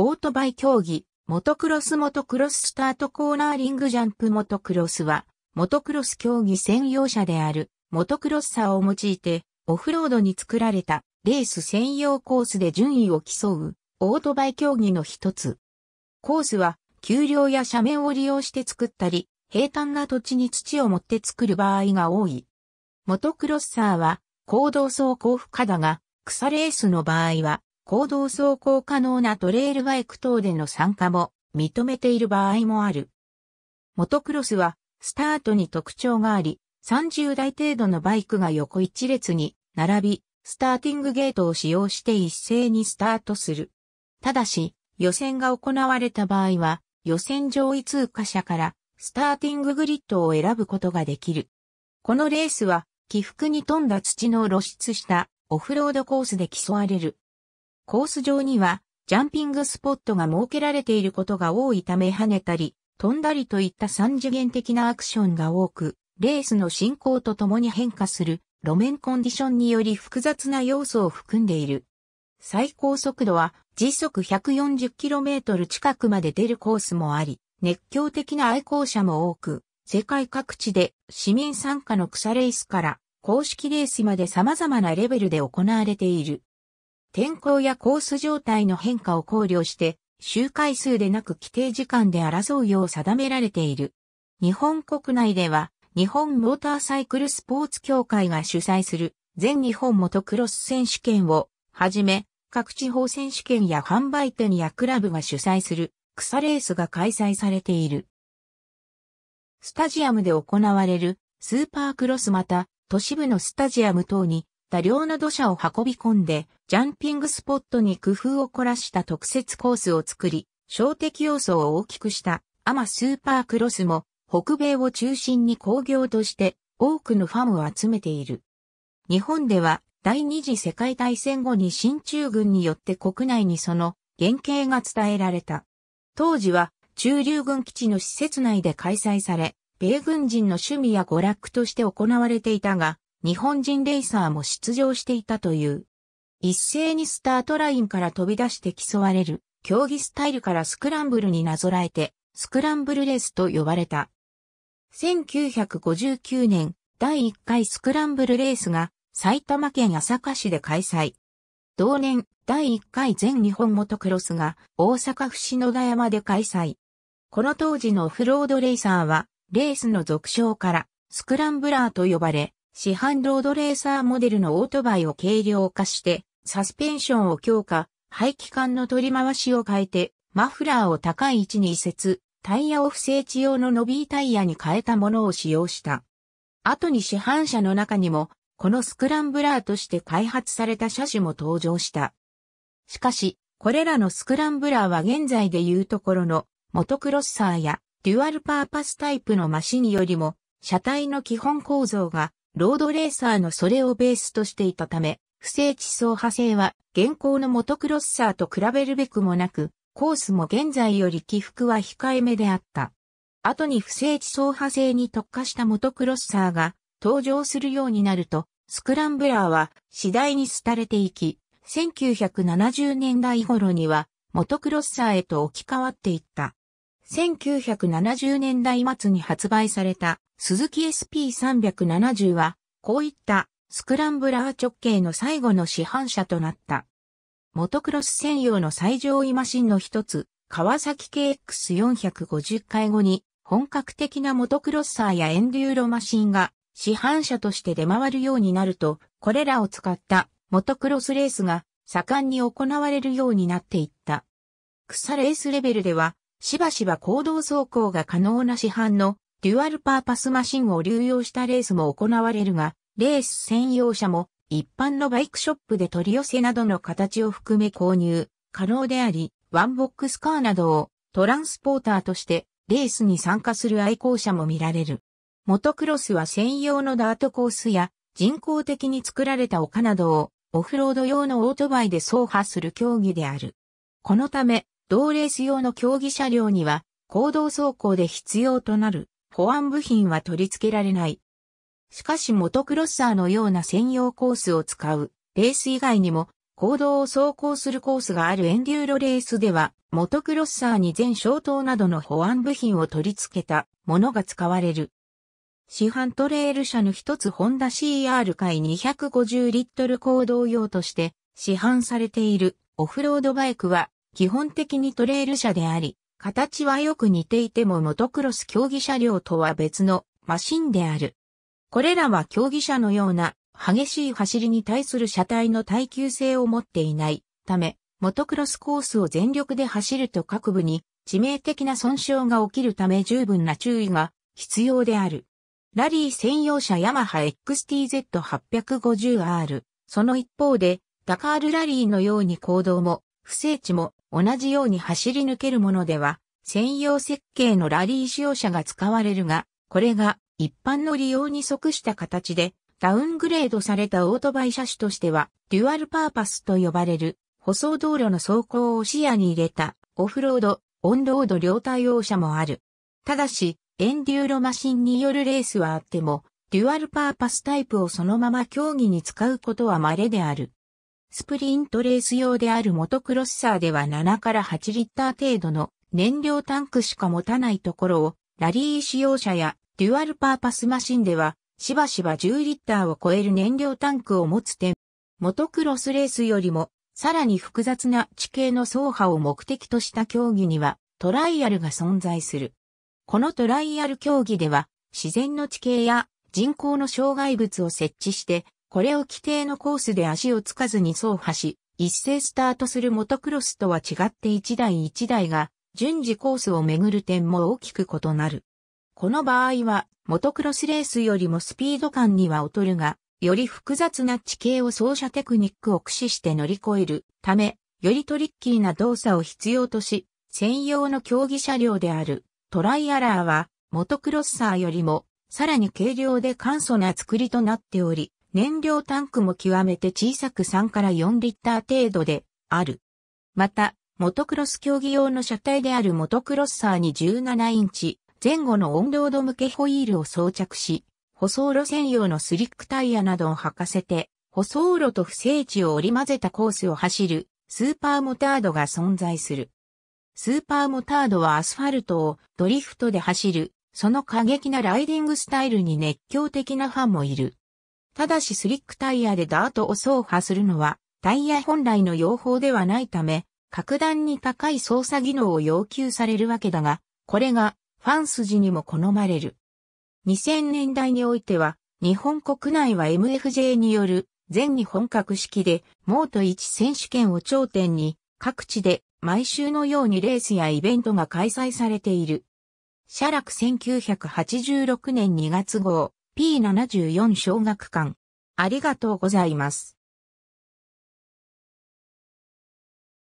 オートバイ競技、モトクロスモトクロススタートコーナーリングジャンプモトクロスは、モトクロス競技専用車である、モトクロッサーを用いて、オフロードに作られた、レース専用コースで順位を競う、オートバイ競技の一つ。コースは、丘陵や斜面を利用して作ったり、平坦な土地に土を持って作る場合が多い。モトクロッサーは、行動走行不可だが、草レースの場合は、公道走行可能なトレイルバイク等での参加も認めている場合もある。モトクロスはスタートに特徴があり、30台程度のバイクが横一列に並び、スターティングゲートを使用して一斉にスタートする。ただし、予選が行われた場合は、予選上位通過者からスターティンググリッドを選ぶことができる。このレースは、起伏に富んだ土の露出したオフロードコースで競われるコース上にはジャンピングスポットが設けられていることが多いため跳ねたり、飛んだりといった三次元的なアクションが多く、レースの進行とともに変化する路面コンディションにより複雑な要素を含んでいる。最高速度は時速 140km 近くまで出るコースもあり、熱狂的な愛好者も多く、世界各地で市民参加の草レースから公式レースまで様々なレベルで行われている。天候やコース状態の変化を考慮して、周回数でなく規定時間で争うよう定められている。日本国内では、日本モーターサイクルスポーツ協会が主催する全日本モトクロス選手権をはじめ、各地方選手権や販売店やクラブが主催する草レースが開催されている。スタジアムで行われるスーパークロスまた都市部のスタジアム等に多量の土砂を運び込んで、ジャンピングスポットに工夫を凝らした特設コースを作り、小的要素を大きくした、アマスーパークロスも、北米を中心に工業として多くのファンを集めている。日本では第二次世界大戦後に新中軍によって国内にその原型が伝えられた。当時は中流軍基地の施設内で開催され、米軍人の趣味や娯楽として行われていたが、日本人レーサーも出場していたという。一斉にスタートラインから飛び出して競われる、競技スタイルからスクランブルになぞらえて、スクランブルレースと呼ばれた。1959年、第1回スクランブルレースが埼玉県朝霞市で開催。同年、第1回全日本モトクロスが大阪府篠田山で開催。この当時のオフロードレーサーは、レースの俗称からスクランブラーと呼ばれ、市販ロードレーサーモデルのオートバイを軽量化して、サスペンションを強化、排気管の取り回しを変えて、マフラーを高い位置に移設、タイヤを不整地用の伸びタイヤに変えたものを使用した。後に市販車の中にも、このスクランブラーとして開発された車種も登場した。しかし、これらのスクランブラーは現在でいうところの、モトクロッサーや、デュアルパーパスタイプのマシンよりも、車体の基本構造がロードレーサーのそれをベースとしていたため、不正地層派性は現行のモトクロッサーと比べるべくもなく、コースも現在より起伏は控えめであった。後に不正地層派性に特化したモトクロッサーが登場するようになると、スクランブラーは次第に廃れていき、1970年代頃にはモトクロッサーへと置き換わっていった。1970年代末に発売されたスズキ SP370 は、こういったスクランブラー直径の最後の市販車となった。モトクロス専用の最上位マシンの一つ、川崎 KX450 回後に、本格的なモトクロッサーやエンデューロマシンが市販車として出回るようになると、これらを使ったモトクロスレースが盛んに行われるようになっていった。草レースレベルではしばしば行動走行が可能な市販のデュアルパーパスマシンを流用したレースも行われるが、レース専用車も一般のバイクショップで取り寄せなどの形を含め購入可能であり、ワンボックスカーなどをトランスポーターとしてレースに参加する愛好者も見られる。モトクロスは専用のダートコースや人工的に作られた丘などをオフロード用のオートバイで走破する競技である。このため、同レース用の競技車両には、公道走行で必要となる保安部品は取り付けられない。しかしモトクロッサーのような専用コースを使うレース以外にも、公道を走行するコースがあるエンデューロレースでは、モトクロッサーに全消灯などの保安部品を取り付けたものが使われる。市販トレール車の一つホンダ CR 回250リットル行動用として市販されているオフロードバイクは基本的にトレイル車であり、形はよく似ていてもモトクロス競技車両とは別のマシンである。これらは競技車のような激しい走りに対する車体の耐久性を持っていないため、モトクロスコースを全力で走ると各部に致命的な損傷が起きるため十分な注意が必要である。ラリー専用車ヤマハ XTZ850R。その一方で、ダカールラリーのように行動も、不整地も、同じように走り抜けるものでは、専用設計のラリー使用車が使われるが、これが一般の利用に即した形で、ダウングレードされたオートバイ車種としては、デュアルパーパスと呼ばれる、舗装道路の走行を視野に入れた、オフロード、オンロード両対応車もある。ただし、エンデューロマシンによるレースはあっても、デュアルパーパスタイプをそのまま競技に使うことは稀である。スプリントレース用であるモトクロッサーでは7から8リッター程度の燃料タンクしか持たないところを、ラリー使用車やデュアルパーパスマシンでは、しばしば10リッターを超える燃料タンクを持つ点、モトクロスレースよりも、さらに複雑な地形の走破を目的とした競技には、トライアルが存在する。このトライアル競技では、自然の地形や人工の障害物を設置して、これを規定のコースで足をつかずに走破し、一斉スタートするモトクロスとは違って一台一台が、順次コースをめぐる点も大きく異なる。この場合は、モトクロスレースよりもスピード感には劣るが、より複雑な地形を走者テクニックを駆使して乗り越えるため、よりトリッキーな動作を必要とし、専用の競技車両であるトライアラーは、モトクロッサーよりも、さらに軽量で簡素な作りとなっており、燃料タンクも極めて小さく3から4リッター程度である。また、モトクロス競技用の車体であるモトクロッサーに17インチ前後のオンロード向けホイールを装着し、舗装路専用のスリックタイヤなどを履かせて、舗装路と不整地を織り混ぜたコースを走るスーパーモタードが存在する。スーパーモタードはアスファルトをドリフトで走る、その過激なライディングスタイルに熱狂的なファンもいる。ただしスリックタイヤでダートを走破するのは、タイヤ本来の用法ではないため、格段に高い操作技能を要求されるわけだが、これがファン筋にも好まれる。2000年代においては、日本国内は MFJ による全日本格式で、モート1選手権を頂点に、各地で毎週のようにレースやイベントが開催されている。写楽1986年2月号、P74 小学館。ありがとうございます。